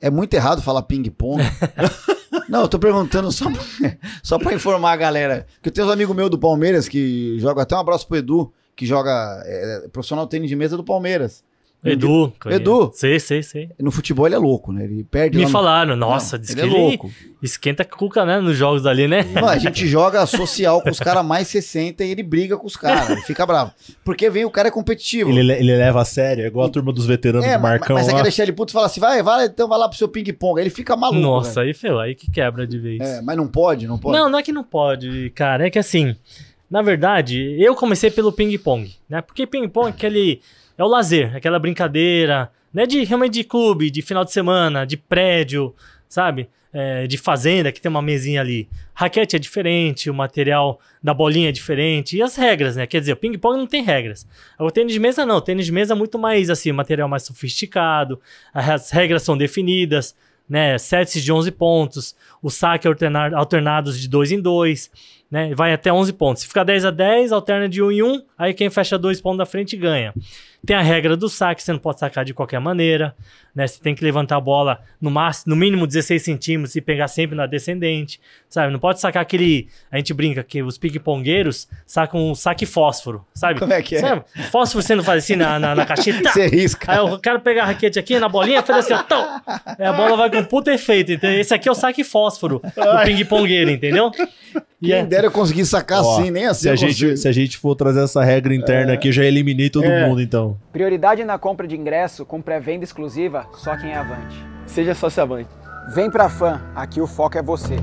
É muito errado falar ping-pong. Não, eu tô perguntando só pra, só pra informar a galera. Que eu tenho uns amigos meus do Palmeiras que jogam, até um abraço pro Edu, que joga é, é profissional tênis de mesa do Palmeiras. Edu. Edu. Sei, sei, sei. No futebol ele é louco, né? Ele perde. Me falaram, nossa, não, diz ele que é louco. esquenta a cuca, né? Nos jogos ali, né? Não, a gente joga social com os caras mais 60 e ele briga com os caras, fica bravo. Porque vem o cara é competitivo. Ele, ele leva a sério, é igual a turma dos veteranos é, do Marcão. Mas, mas você quer deixar ele puto e falar assim, vai, vai, então vai lá pro seu ping-pong. Ele fica maluco. Nossa, aí, feio, aí que quebra de vez. É, mas não pode, não pode. Não, não é que não pode, cara. É que assim, na verdade, eu comecei pelo ping-pong, né? Porque ping-pong é aquele é o lazer, aquela brincadeira, né? De realmente de clube, de final de semana, de prédio, sabe? É, de fazenda, que tem uma mesinha ali. Raquete é diferente, o material da bolinha é diferente, e as regras, né? Quer dizer, o ping-pong não tem regras. O tênis de mesa não, o tênis de mesa é muito mais assim, material mais sofisticado, as regras são definidas, né? Sets de 11 pontos, o saque é alternar, alternados de 2 em 2, né? Vai até 11 pontos. Se ficar 10 a 10, alterna de 1 um em 1, um, aí quem fecha dois pontos da frente ganha. Tem a regra do saque, você não pode sacar de qualquer maneira, né? Você tem que levantar a bola no máximo, no mínimo 16 centímetros e pegar sempre na descendente, sabe? Não pode sacar aquele, a gente brinca que os ping-pongueiros sacam um saque fósforo, sabe? Como é que é? Sabe? Fósforo você não faz assim na, na, na caixinha, tá? Você risca. Aí eu quero pegar a raquete aqui na bolinha, fazer assim, tão. Aí a bola vai com puta efeito, Esse aqui é o saque fósforo do ping-pongueiro, entendeu? Quem yeah. É. dera eu conseguir sacar Ó, assim, nem assim. Se a, gente, se a gente for trazer essa regra interna é. aqui, eu já eliminei todo é. mundo, então. Prioridade na compra de ingresso com pré-venda exclusiva, só quem é avante. Seja sócio avante. Vem pra fã, aqui o foco é você.